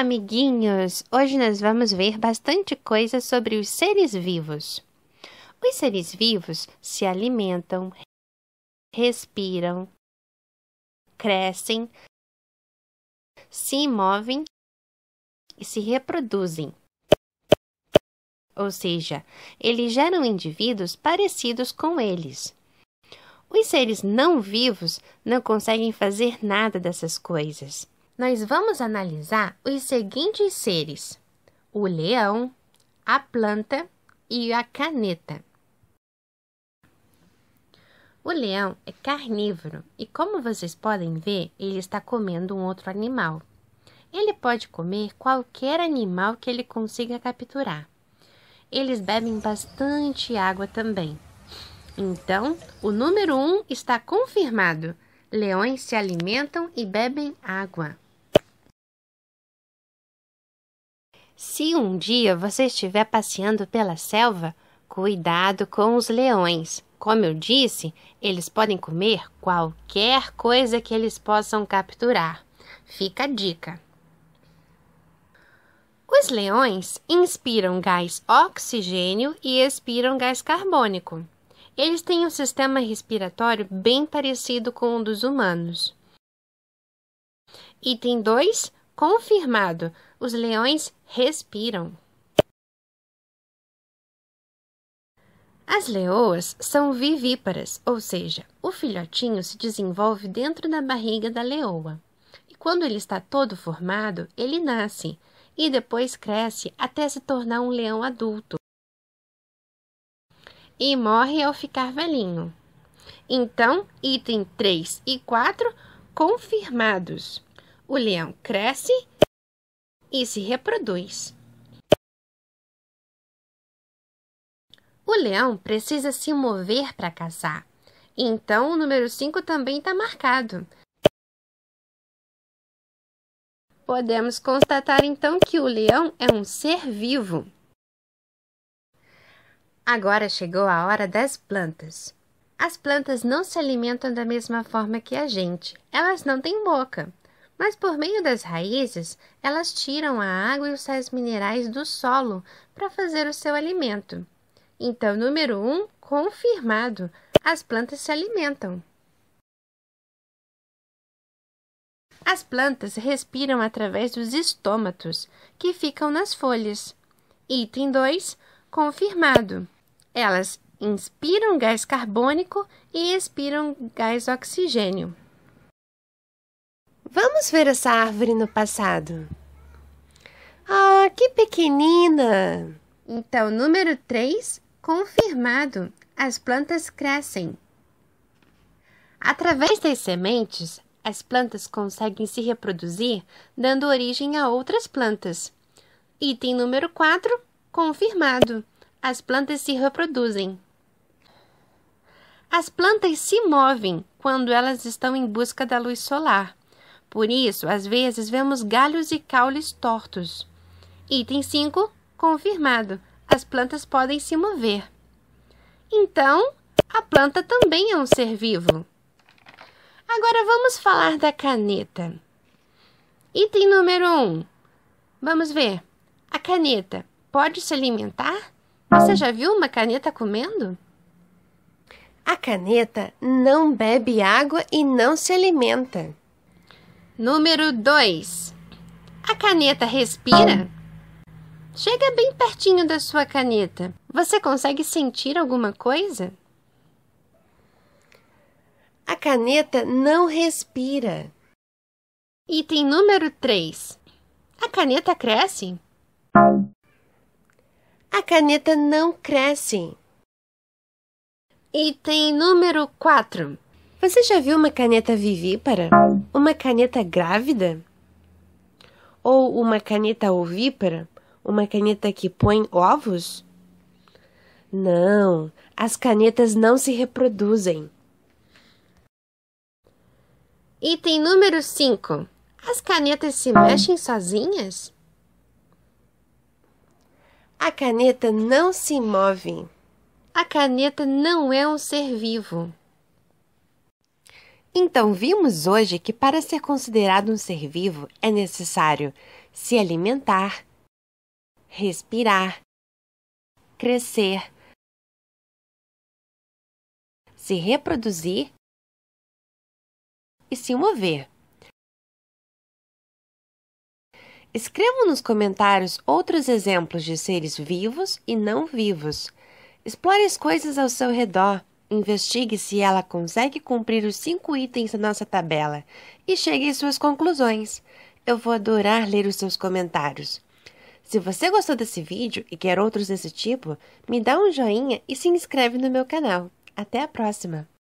Olá, amiguinhos! Hoje nós vamos ver bastante coisa sobre os seres vivos. Os seres vivos se alimentam, respiram, crescem, se movem e se reproduzem. Ou seja, eles geram indivíduos parecidos com eles. Os seres não vivos não conseguem fazer nada dessas coisas nós vamos analisar os seguintes seres: o leão, a planta e a caneta. O leão é carnívoro e, como vocês podem ver, ele está comendo um outro animal. Ele pode comer qualquer animal que ele consiga capturar. Eles bebem bastante água também. Então, o número 1 um está confirmado: leões se alimentam e bebem água. Se um dia você estiver passeando pela selva, cuidado com os leões. Como eu disse, eles podem comer qualquer coisa que eles possam capturar. Fica a dica. Os leões inspiram gás oxigênio e expiram gás carbônico. Eles têm um sistema respiratório bem parecido com o dos humanos. Item 2 confirmado. Os leões respiram. As leoas são vivíparas, ou seja, o filhotinho se desenvolve dentro da barriga da leoa. E quando ele está todo formado, ele nasce e depois cresce até se tornar um leão adulto. E morre ao ficar velhinho. Então, item 3 e 4 confirmados. O leão cresce e se reproduz. O leão precisa se mover para caçar, então o número 5 também está marcado. Podemos constatar então que o leão é um ser vivo. Agora chegou a hora das plantas. As plantas não se alimentam da mesma forma que a gente, elas não têm boca mas por meio das raízes, elas tiram a água e os sais minerais do solo para fazer o seu alimento. Então, número 1, um, confirmado, as plantas se alimentam. As plantas respiram através dos estômatos, que ficam nas folhas. Item 2, confirmado. Elas inspiram gás carbônico e expiram gás oxigênio. Vamos ver essa árvore no passado. Ah, oh, que pequenina! Então, número 3, confirmado. As plantas crescem. Através das sementes, as plantas conseguem se reproduzir, dando origem a outras plantas. Item número 4, confirmado. As plantas se reproduzem. As plantas se movem quando elas estão em busca da luz solar. Por isso, às vezes vemos galhos e caules tortos. Item 5. Confirmado. As plantas podem se mover. Então, a planta também é um ser vivo. Agora vamos falar da caneta. Item número 1. Um. Vamos ver. A caneta pode se alimentar? Você já viu uma caneta comendo? A caneta não bebe água e não se alimenta. Número 2. A caneta respira? Chega bem pertinho da sua caneta. Você consegue sentir alguma coisa? A caneta não respira. Item número 3. A caneta cresce? A caneta não cresce. Item número 4. Você já viu uma caneta vivípara? Uma caneta grávida? Ou uma caneta ovípara? Uma caneta que põe ovos? Não, as canetas não se reproduzem. Item número 5. As canetas se mexem sozinhas? A caneta não se move. A caneta não é um ser vivo. Então, vimos hoje que para ser considerado um ser vivo é necessário se alimentar, respirar, crescer, se reproduzir e se mover. Escrevam nos comentários outros exemplos de seres vivos e não vivos. Explore as coisas ao seu redor. Investigue se ela consegue cumprir os cinco itens da nossa tabela e chegue às suas conclusões. Eu vou adorar ler os seus comentários. Se você gostou desse vídeo e quer outros desse tipo, me dá um joinha e se inscreve no meu canal. Até a próxima!